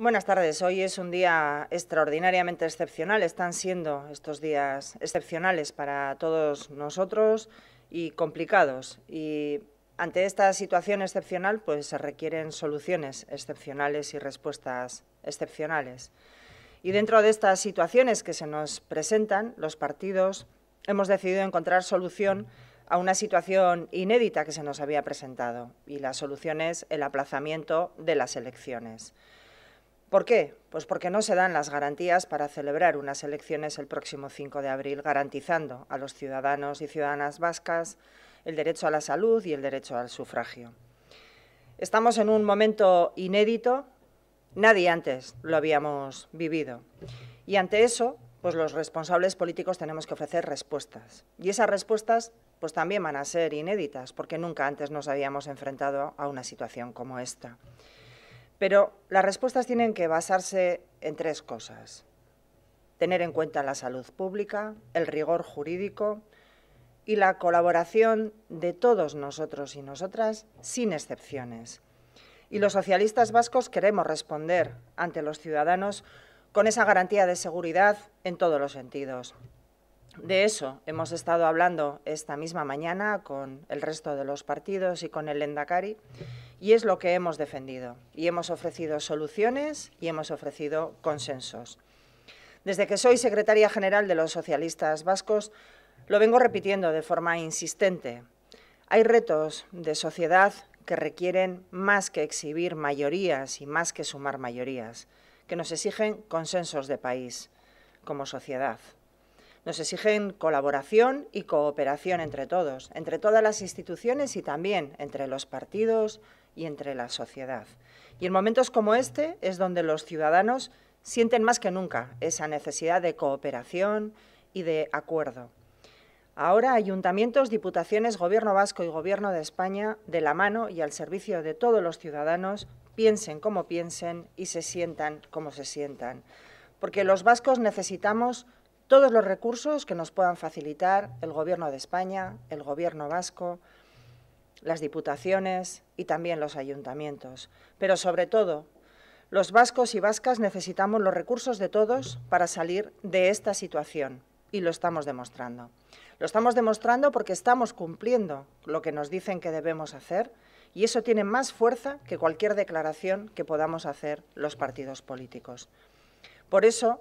Buenas tardes. Hoy es un día extraordinariamente excepcional. Están siendo estos días excepcionales para todos nosotros y complicados. Y ante esta situación excepcional, pues se requieren soluciones excepcionales y respuestas excepcionales. Y dentro de estas situaciones que se nos presentan, los partidos hemos decidido encontrar solución a una situación inédita que se nos había presentado. Y la solución es el aplazamiento de las elecciones. ¿Por qué? Pues porque no se dan las garantías para celebrar unas elecciones el próximo 5 de abril, garantizando a los ciudadanos y ciudadanas vascas el derecho a la salud y el derecho al sufragio. Estamos en un momento inédito, nadie antes lo habíamos vivido. Y ante eso, pues los responsables políticos tenemos que ofrecer respuestas. Y esas respuestas pues también van a ser inéditas, porque nunca antes nos habíamos enfrentado a una situación como esta. Pero las respuestas tienen que basarse en tres cosas. Tener en cuenta la salud pública, el rigor jurídico y la colaboración de todos nosotros y nosotras, sin excepciones. Y los socialistas vascos queremos responder ante los ciudadanos con esa garantía de seguridad en todos los sentidos. De eso hemos estado hablando esta misma mañana con el resto de los partidos y con el Endakari. Y es lo que hemos defendido. Y hemos ofrecido soluciones y hemos ofrecido consensos. Desde que soy secretaria general de los socialistas vascos, lo vengo repitiendo de forma insistente. Hay retos de sociedad que requieren más que exhibir mayorías y más que sumar mayorías, que nos exigen consensos de país como sociedad. Nos exigen colaboración y cooperación entre todos, entre todas las instituciones y también entre los partidos, y entre la sociedad. Y en momentos como este es donde los ciudadanos sienten más que nunca esa necesidad de cooperación y de acuerdo. Ahora ayuntamientos, diputaciones, gobierno vasco y gobierno de España, de la mano y al servicio de todos los ciudadanos, piensen como piensen y se sientan como se sientan. Porque los vascos necesitamos todos los recursos que nos puedan facilitar el gobierno de España, el gobierno vasco, las diputaciones y también los ayuntamientos. Pero sobre todo, los vascos y vascas necesitamos los recursos de todos para salir de esta situación y lo estamos demostrando. Lo estamos demostrando porque estamos cumpliendo lo que nos dicen que debemos hacer y eso tiene más fuerza que cualquier declaración que podamos hacer los partidos políticos. Por eso,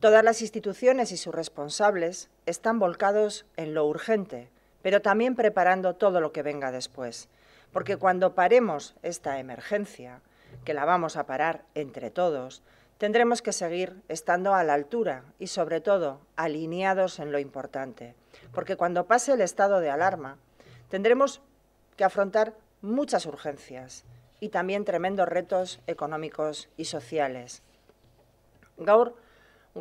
todas las instituciones y sus responsables están volcados en lo urgente, pero también preparando todo lo que venga después. Porque cuando paremos esta emergencia, que la vamos a parar entre todos, tendremos que seguir estando a la altura y, sobre todo, alineados en lo importante. Porque cuando pase el estado de alarma, tendremos que afrontar muchas urgencias y también tremendos retos económicos y sociales. Gaur,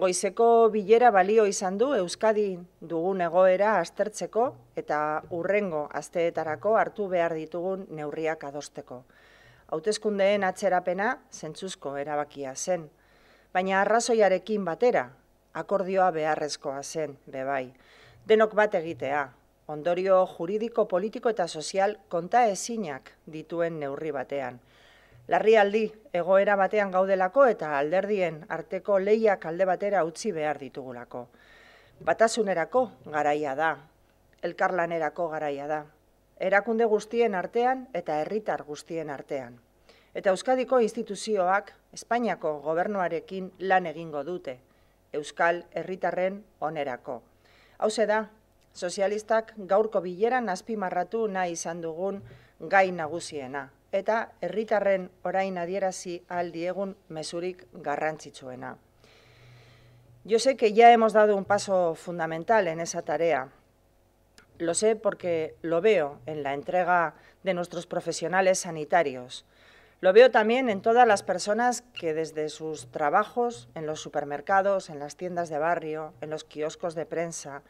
Goizeko bilera balio izan du Euskadi dugun egoera aztertzeko eta urrengo asteetarako hartu behar ditugun neurriak adosteko. Hautezkundeen atzerapena zentsuzko erabakia zen, baina arrazoiarekin batera akordioa beharrezkoa zen bebai. Denok bat egitea, ondorio juridiko, politiko eta sozial konta ezinak dituen neurri batean larrialdi egoera batean gaudelako eta alderdien arteko lehiak alde batera utzi behar ditugulako. Batasunerako garaia da, elkarlanerako garaia da, erakunde guztien artean eta herritar guztien artean. Eta Euskadiko instituzioak Espainiako gobernuarekin lan egingo dute, Euskal herritarren onerako. Hau da, sozialistak gaurko bileran azpimarratu nahi izan dugun gai nagusiena. eta herritarren orain adierazi al diegun mesurik garrantzitsuena. Yo sé que ya hemos dado un paso fundamental en esa tarea. Lo sé porque lo veo en la entrega de nuestros profesionales sanitarios. Lo veo también en todas las personas que desde sus trabajos, en los supermercados, en las tiendas de barrio, en los kioscos de prensa,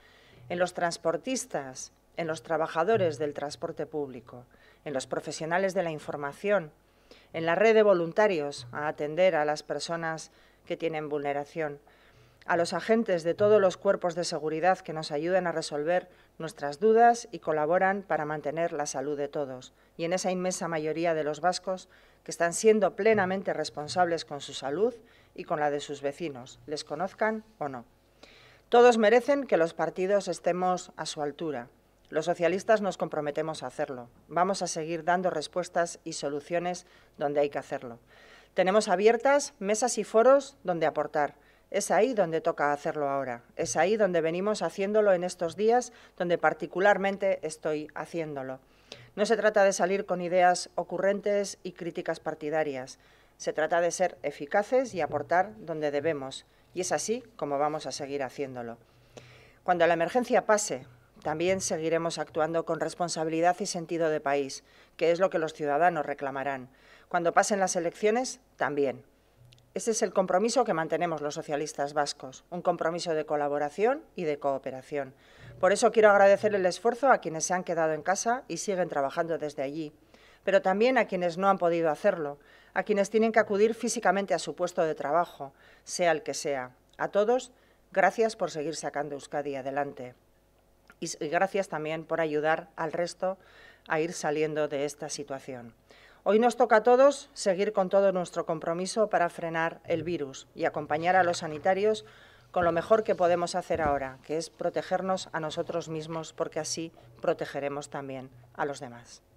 en los transportistas en los trabajadores del transporte público, en los profesionales de la información, en la red de voluntarios a atender a las personas que tienen vulneración, a los agentes de todos los cuerpos de seguridad que nos ayudan a resolver nuestras dudas y colaboran para mantener la salud de todos, y en esa inmensa mayoría de los vascos que están siendo plenamente responsables con su salud y con la de sus vecinos, les conozcan o no. Todos merecen que los partidos estemos a su altura, los socialistas nos comprometemos a hacerlo. Vamos a seguir dando respuestas y soluciones donde hay que hacerlo. Tenemos abiertas mesas y foros donde aportar. Es ahí donde toca hacerlo ahora. Es ahí donde venimos haciéndolo en estos días, donde particularmente estoy haciéndolo. No se trata de salir con ideas ocurrentes y críticas partidarias. Se trata de ser eficaces y aportar donde debemos. Y es así como vamos a seguir haciéndolo. Cuando la emergencia pase, también seguiremos actuando con responsabilidad y sentido de país, que es lo que los ciudadanos reclamarán. Cuando pasen las elecciones, también. Ese es el compromiso que mantenemos los socialistas vascos, un compromiso de colaboración y de cooperación. Por eso quiero agradecer el esfuerzo a quienes se han quedado en casa y siguen trabajando desde allí, pero también a quienes no han podido hacerlo, a quienes tienen que acudir físicamente a su puesto de trabajo, sea el que sea. A todos, gracias por seguir sacando Euskadi adelante y gracias también por ayudar al resto a ir saliendo de esta situación. Hoy nos toca a todos seguir con todo nuestro compromiso para frenar el virus y acompañar a los sanitarios con lo mejor que podemos hacer ahora, que es protegernos a nosotros mismos, porque así protegeremos también a los demás.